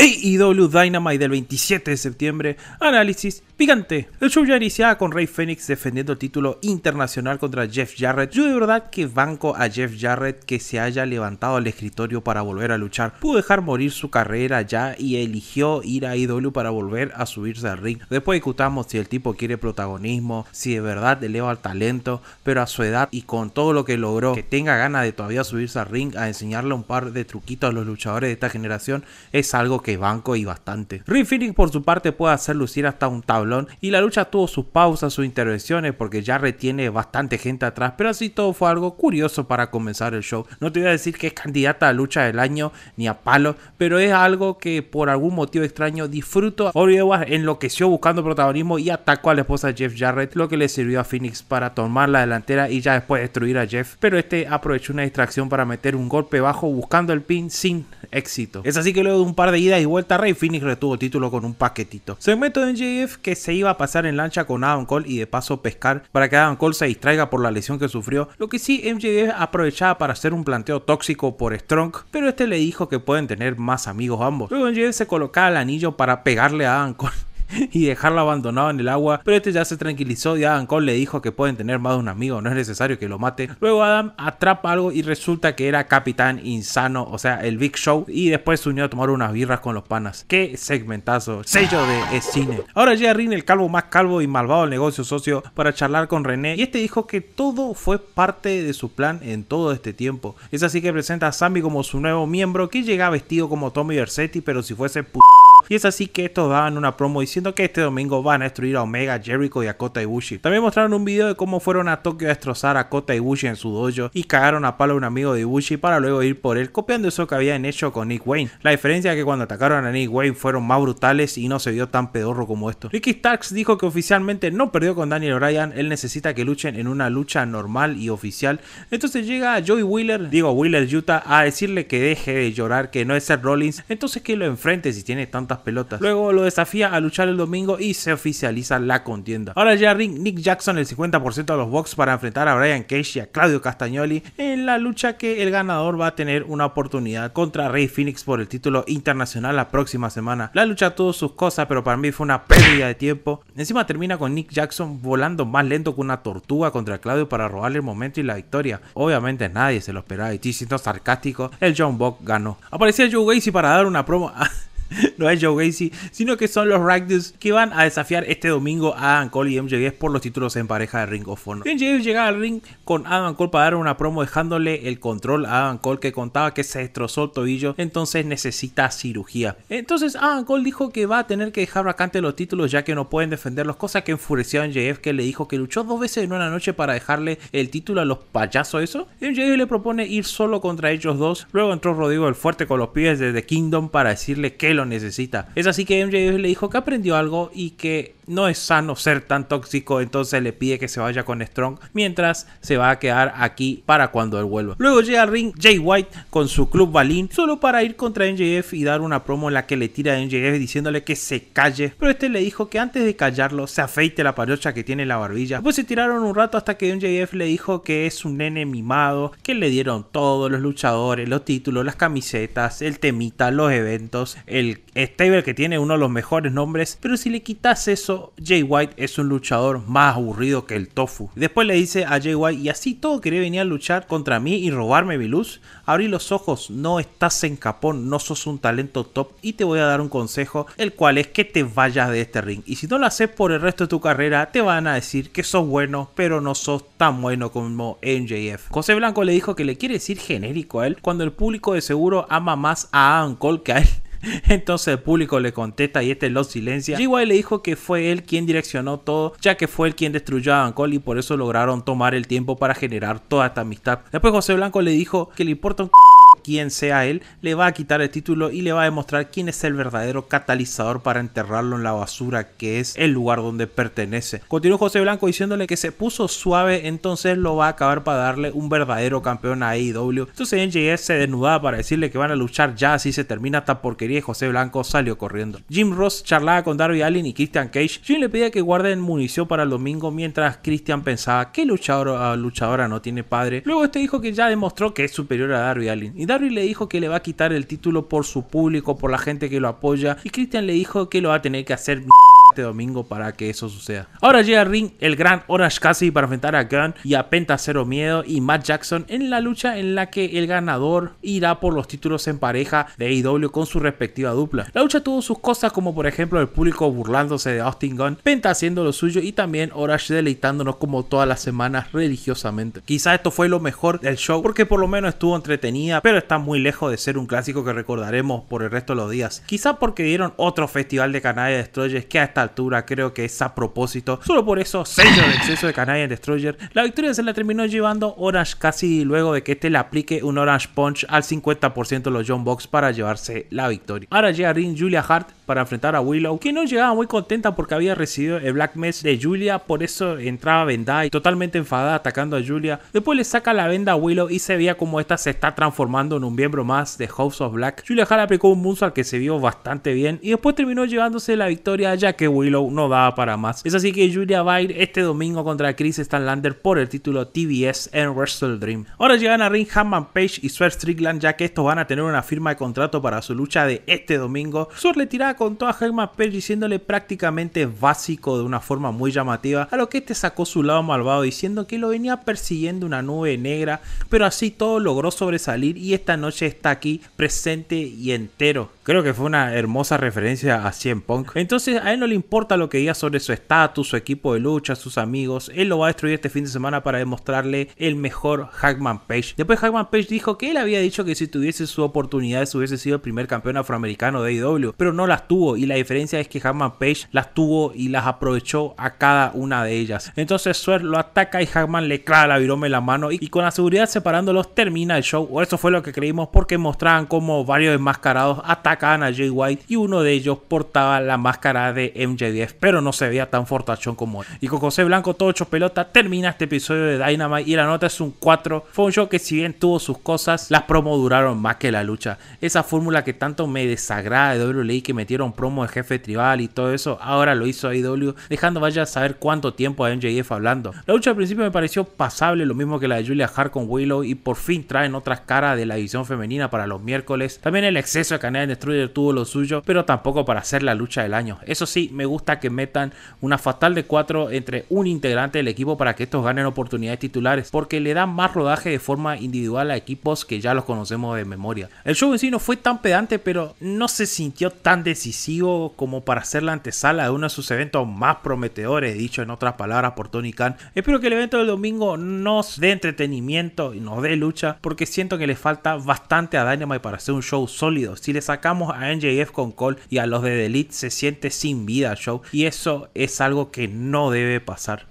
AEW Dynamite del 27 de septiembre, análisis, el show ya iniciaba con Rey Fénix defendiendo el título internacional contra Jeff Jarrett. Yo de verdad que banco a Jeff Jarrett que se haya levantado al escritorio para volver a luchar. Pudo dejar morir su carrera ya y eligió ir a IW para volver a subirse al ring. Después discutamos si el tipo quiere protagonismo, si de verdad eleva el talento, pero a su edad y con todo lo que logró, que tenga ganas de todavía subirse al ring a enseñarle un par de truquitos a los luchadores de esta generación es algo que banco y bastante. Rey Fénix por su parte puede hacer lucir hasta un tablero y la lucha tuvo sus pausas, sus intervenciones porque ya retiene bastante gente atrás, pero así todo fue algo curioso para comenzar el show. No te voy a decir que es candidata a lucha del año ni a palo, pero es algo que por algún motivo extraño disfruto. Edwards enloqueció buscando protagonismo y atacó a la esposa Jeff Jarrett, lo que le sirvió a Phoenix para tomar la delantera y ya después destruir a Jeff, pero este aprovechó una distracción para meter un golpe bajo buscando el pin sin éxito. Es así que luego de un par de idas y vueltas, Rey Phoenix retuvo título con un paquetito. Segmento de JF que se iba a pasar en lancha con Adam Cole y de paso pescar para que Adam Cole se distraiga por la lesión que sufrió. Lo que sí, MJF aprovechaba para hacer un planteo tóxico por Strong, pero este le dijo que pueden tener más amigos ambos. Luego MJF se colocaba el anillo para pegarle a Adam Cole y dejarlo abandonado en el agua, pero este ya se tranquilizó y Adam Cole le dijo que pueden tener más de un amigo, no es necesario que lo mate. Luego Adam atrapa algo y resulta que era Capitán Insano, o sea, el Big Show, y después se unió a tomar unas birras con los panas. Qué segmentazo, sello de cine. Ahora llega Rin, el calvo más calvo y malvado del negocio socio, para charlar con René, y este dijo que todo fue parte de su plan en todo este tiempo. Es así que presenta a Sammy como su nuevo miembro, que llega vestido como Tommy Versetti, pero si fuese p y es así que estos daban una promo diciendo que este domingo van a destruir a Omega, Jericho y a Kota Ibushi. También mostraron un video de cómo fueron a Tokio a destrozar a Kota Ibushi en su dojo y cagaron a palo a un amigo de Ibushi para luego ir por él copiando eso que habían hecho con Nick Wayne. La diferencia es que cuando atacaron a Nick Wayne fueron más brutales y no se vio tan pedorro como esto. Ricky Starks dijo que oficialmente no perdió con Daniel O'Brien, él necesita que luchen en una lucha normal y oficial. Entonces llega Joey Wheeler, digo Wheeler Utah, a decirle que deje de llorar, que no es Seth Rollins, entonces que lo enfrente si tiene tanto pelotas. Luego lo desafía a luchar el domingo y se oficializa la contienda. Ahora ya Ring Nick Jackson el 50% de los box para enfrentar a Brian Cage y a Claudio Castagnoli en la lucha que el ganador va a tener una oportunidad contra Rey Phoenix por el título internacional la próxima semana. La lucha tuvo sus cosas, pero para mí fue una pérdida de tiempo. Encima termina con Nick Jackson volando más lento que una tortuga contra Claudio para robarle el momento y la victoria. Obviamente nadie se lo esperaba y siendo sarcástico, el John Bock ganó. Aparecía Joe Gacy para dar una promo. no es Joe Gacy, sino que son los Ragdus que van a desafiar este domingo a Adam Cole y MJF por los títulos en pareja de Ring of Honor. MJF llega al ring con Adam Cole para dar una promo dejándole el control a Adam Cole que contaba que se destrozó el tobillo, entonces necesita cirugía. Entonces Adam Cole dijo que va a tener que dejar vacante los títulos ya que no pueden defenderlos, cosa que enfureció a MJF que le dijo que luchó dos veces en una noche para dejarle el título a los payasos eso. MJF le propone ir solo contra ellos dos, luego entró Rodrigo el Fuerte con los pibes de Kingdom para decirle que lo necesita. Es así que MJ le dijo que aprendió algo y que no es sano ser tan tóxico, entonces le pide que se vaya con Strong, mientras se va a quedar aquí para cuando él vuelva. Luego llega ring Jay White con su club Balín, solo para ir contra NJF y dar una promo en la que le tira a NJF diciéndole que se calle, pero este le dijo que antes de callarlo se afeite la parocha que tiene la barbilla. Pues se tiraron un rato hasta que NJF le dijo que es un nene mimado, que le dieron todos los luchadores, los títulos, las camisetas, el temita, los eventos, el stable que tiene uno de los mejores nombres, pero si le quitas eso Jay White es un luchador más aburrido que el tofu. Después le dice a Jay White, y así todo quería venir a luchar contra mí y robarme mi luz. Abrí los ojos, no estás en capón, no sos un talento top y te voy a dar un consejo, el cual es que te vayas de este ring. Y si no lo haces por el resto de tu carrera, te van a decir que sos bueno, pero no sos tan bueno como MJF. José Blanco le dijo que le quiere decir genérico a él, cuando el público de seguro ama más a Adam Cole que a él. Entonces el público le contesta y este lo silencia. G.Y. le dijo que fue él quien direccionó todo, ya que fue él quien destruyó a Ancol y por eso lograron tomar el tiempo para generar toda esta amistad. Después José Blanco le dijo que le importa un c quien sea él, le va a quitar el título y le va a demostrar quién es el verdadero catalizador para enterrarlo en la basura que es el lugar donde pertenece. Continuó José Blanco diciéndole que se puso suave, entonces lo va a acabar para darle un verdadero campeón a AEW. Entonces NGS se desnudaba para decirle que van a luchar ya, así se termina esta porquería y José Blanco salió corriendo. Jim Ross charlaba con Darby Allin y Christian Cage. Jim le pedía que guarden munición para el domingo mientras Christian pensaba que luchador, luchadora no tiene padre. Luego este dijo que ya demostró que es superior a Darby Allin. Darby le dijo que le va a quitar el título por su público, por la gente que lo apoya. Y Christian le dijo que lo va a tener que hacer este domingo para que eso suceda. Ahora llega ring el gran Orange casi para enfrentar a Gunn y a Penta Cero Miedo y Matt Jackson en la lucha en la que el ganador irá por los títulos en pareja de AEW con su respectiva dupla. La lucha tuvo sus cosas como por ejemplo el público burlándose de Austin Gunn, Penta haciendo lo suyo y también Orash deleitándonos como todas las semanas religiosamente. Quizá esto fue lo mejor del show porque por lo menos estuvo entretenida, pero está muy lejos de ser un clásico que recordaremos por el resto de los días. Quizá porque dieron otro festival de Canadá de Destroyers que hasta altura creo que es a propósito. Solo por eso, sello de exceso de Canadian Destroyer. La victoria se la terminó llevando Orange casi luego de que este le aplique un Orange Punch al 50% los John Box para llevarse la victoria. Ahora llega Rin Julia Hart para enfrentar a Willow, que no llegaba muy contenta porque había recibido el Black Mess de Julia, por eso entraba vendada totalmente enfadada atacando a Julia. Después le saca la venda a Willow y se veía como esta se está transformando en un miembro más de House of Black. Julia Hall aplicó un al que se vio bastante bien y después terminó llevándose la victoria ya que Willow no daba para más. Es así que Julia va a ir este domingo contra Chris Stanlander por el título TBS en Wrestle Dream. Ahora llegan a ring Hammond Page y Swerve Strickland ya que estos van a tener una firma de contrato para su lucha de este domingo. Swerve le tira contó a Herman Pell diciéndole prácticamente básico de una forma muy llamativa, a lo que este sacó su lado malvado diciendo que lo venía persiguiendo una nube negra, pero así todo logró sobresalir y esta noche está aquí presente y entero. Creo que fue una hermosa referencia a 100 Punk. Entonces a él no le importa lo que diga sobre su estatus, su equipo de lucha, sus amigos. Él lo va a destruir este fin de semana para demostrarle el mejor Hackman Page. Después Hackman Page dijo que él había dicho que si tuviese su oportunidad hubiese sido el primer campeón afroamericano de AEW. pero no las tuvo y la diferencia es que Hackman Page las tuvo y las aprovechó a cada una de ellas. Entonces Swerve lo ataca y Hackman le clava la virome en la mano y con la seguridad separándolos termina el show. O eso fue lo que creímos porque mostraban cómo varios enmascarados atacan a Jay White y uno de ellos portaba la máscara de MJDF, pero no se veía tan fortachón como él. Y con José Blanco todo hecho pelota, termina este episodio de Dynamite y la nota es un 4. Fue un show que si bien tuvo sus cosas, las promo duraron más que la lucha. Esa fórmula que tanto me desagrada de WWE que metieron promo de jefe tribal y todo eso, ahora lo hizo AEW, dejando vaya a saber cuánto tiempo a MJF hablando. La lucha al principio me pareció pasable, lo mismo que la de Julia Hart con Willow y por fin traen otras caras de la división femenina para los miércoles. También el exceso de canales tuvo lo suyo, pero tampoco para hacer la lucha del año. Eso sí, me gusta que metan una fatal de cuatro entre un integrante del equipo para que estos ganen oportunidades titulares, porque le dan más rodaje de forma individual a equipos que ya los conocemos de memoria. El show en sí no fue tan pedante, pero no se sintió tan decisivo como para hacer la antesala de uno de sus eventos más prometedores, dicho en otras palabras por Tony Khan. Espero que el evento del domingo nos dé entretenimiento y nos dé lucha, porque siento que le falta bastante a Dynamite para hacer un show sólido. Si le saca a NJF con Cole y a los de delete se siente sin vida, Show. Y eso es algo que no debe pasar.